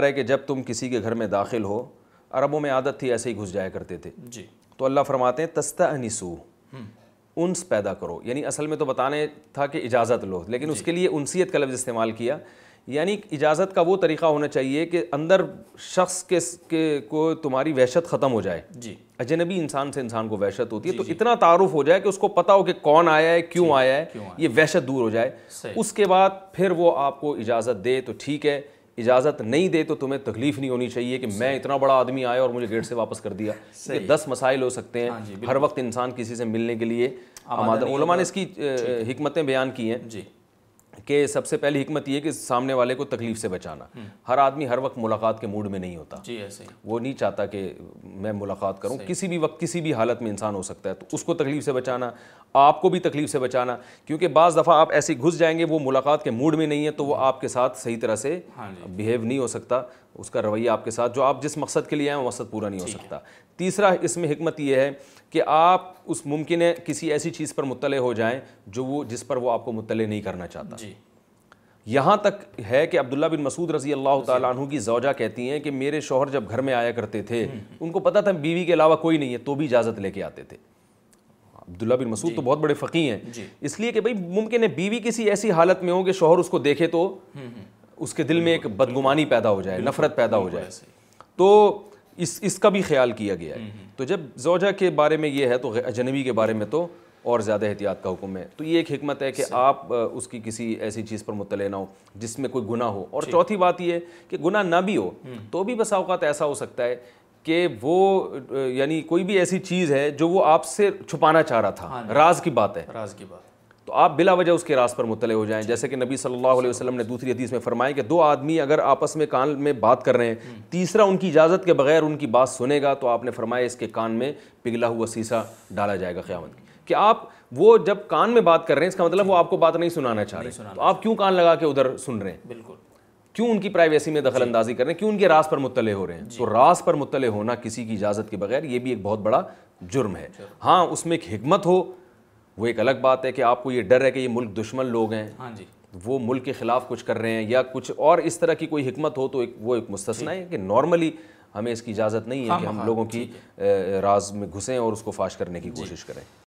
رہا ہے کہ جب تم کسی کے گھر میں داخل ہو عربوں میں عادت تھی ایسے ہی گھس جایا کرتے تھے جی تو اللہ فرماتے ہیں تستا انسو انس پیدا کرو یعنی اصل میں تو بتانے تھا کہ اجازت لو لیکن جی اس کے لیے انسیت کا لفظ استعمال کیا یعنی اجازت کا وہ طریقہ ہونا چاہیے کہ اندر شخص کے, س... کے کو تمہاری وحشت ختم ہو جائے جی اجنبی انسان سے انسان کو وحشت ہوتی جی ہے تو جی اتنا تعارف ہو جائے کہ اس کو پتا ہو کہ کون آیا ہے کیوں جی آیا ہے کیوں یہ وحشت دور ہو جائے اس کے بعد پھر وہ آپ کو اجازت دے تو ٹھیک ہے اجازت نہیں دے تو تمہیں تکلیف نہیں ہونی چاہیے کہ میں اتنا بڑا آدمی آیا اور مجھے گیٹ سے واپس کر دیا دس مسائل ہو سکتے ہیں ہاں جی، ہر وقت انسان کسی سے ملنے کے لیے علماء نے اس کی حکمتیں بیان کی ہیں جی کہ سب سے پہلی حکمت یہ کہ سامنے والے کو تکلیف سے بچانا ہر آدمی ہر وقت ملاقات کے موڈ میں نہیں ہوتا جی، وہ نہیں چاہتا کہ میں ملاقات کروں کسی بھی وقت کسی بھی حالت میں انسان ہو سکتا ہے تو اس کو تکلیف سے بچانا آپ کو بھی تکلیف سے بچانا کیونکہ بعض دفعہ آپ ایسے گھس جائیں گے وہ ملاقات کے موڈ میں نہیں ہے تو وہ آپ کے ساتھ صحیح طرح سے ہاں جی۔ بیہیو نہیں ہو سکتا اس کا رویہ آپ کے ساتھ جو آپ جس مقصد کے لیے آئیں وہ مقصد پورا نہیں ہو سکتا تیسرا اس میں حکمت یہ ہے کہ آپ اس ممکن ہے کسی ایسی چیز پر مطلع ہو جائیں جو وہ جس پر وہ آپ کو مطلع نہیں کرنا چاہتا یہاں تک ہے کہ عبداللہ بن مسعود رضی اللہ تعالیٰ عنہ کی زوجہ کہتی ہیں کہ میرے شوہر جب گھر میں آیا کرتے تھے ان کو پتا تھا بیوی کے علاوہ کوئی نہیں ہے تو بھی اجازت لے کے آتے تھے عبداللہ بن مسعود جی۔ تو بہت بڑے فقی ہیں جی۔ اس لیے کہ بھائی ممکن ہے بیوی کسی ایسی حالت میں ہوں کہ شوہر اس کو دیکھے تو اس کے دل میں ایک بدگمانی پیدا ہو جائے نفرت پیدا ہو جائے تو اس اس کا بھی خیال کیا گیا ہے تو جب زوجہ کے بارے میں یہ ہے تو اجنبی کے بارے میں تو اور زیادہ احتیاط کا حکم ہے تو یہ ایک حکمت ہے کہ آپ اس کی کسی ایسی چیز پر مطلع نہ ہو جس میں کوئی گناہ ہو اور جی۔ چوتھی بات یہ ہے کہ گناہ نہ بھی ہو تو بھی بسا اوقات ایسا ہو سکتا ہے کہ وہ یعنی کوئی بھی ایسی چیز ہے جو وہ آپ سے چھپانا چاہ رہا تھا ہاں جی۔ راز کی بات ہے راز کی بات تو آپ بلا وجہ اس کے راز پر مطلع ہو جائیں جی۔ جیسے کہ نبی صلی اللہ علیہ وسلم نے دوسری حدیث میں فرمائے کہ دو آدمی اگر آپس میں کان میں بات کر رہے ہیں تیسرا ان کی اجازت کے بغیر ان کی بات سنے گا تو آپ نے فرمایا اس کے کان میں پگھلا ہوا سیسا ڈالا جائے گا قیامت کی کہ آپ وہ جب کان میں بات کر رہے ہیں اس کا مطلب وہ آپ کو بات نہیں سنانا چاہ رہے تو آپ کیوں کان لگا کے ادھر سن رہے ہیں بالکل کیوں ان کی پرائیویسی میں دخل جی۔ اندازی کر رہے ہیں کیوں ان کے راز پر مطلع ہو رہے ہیں جی۔ تو راز پر مطلع ہونا کسی کی اجازت کے بغیر یہ بھی ایک بہت بڑا جرم ہے ہاں اس میں ایک حکمت ہو وہ ایک الگ بات ہے کہ آپ کو یہ ڈر ہے کہ یہ ملک دشمن لوگ ہیں ہاں جی۔ وہ ملک کے خلاف کچھ کر رہے ہیں یا کچھ اور اس طرح کی کوئی حکمت ہو تو وہ ایک مستثنا ہے کہ نارملی ہمیں اس کی اجازت نہیں ہے ہاں، کہ ہم ہاں، لوگوں کی راز میں گھسیں اور اس کو فاش کرنے کی کوشش کریں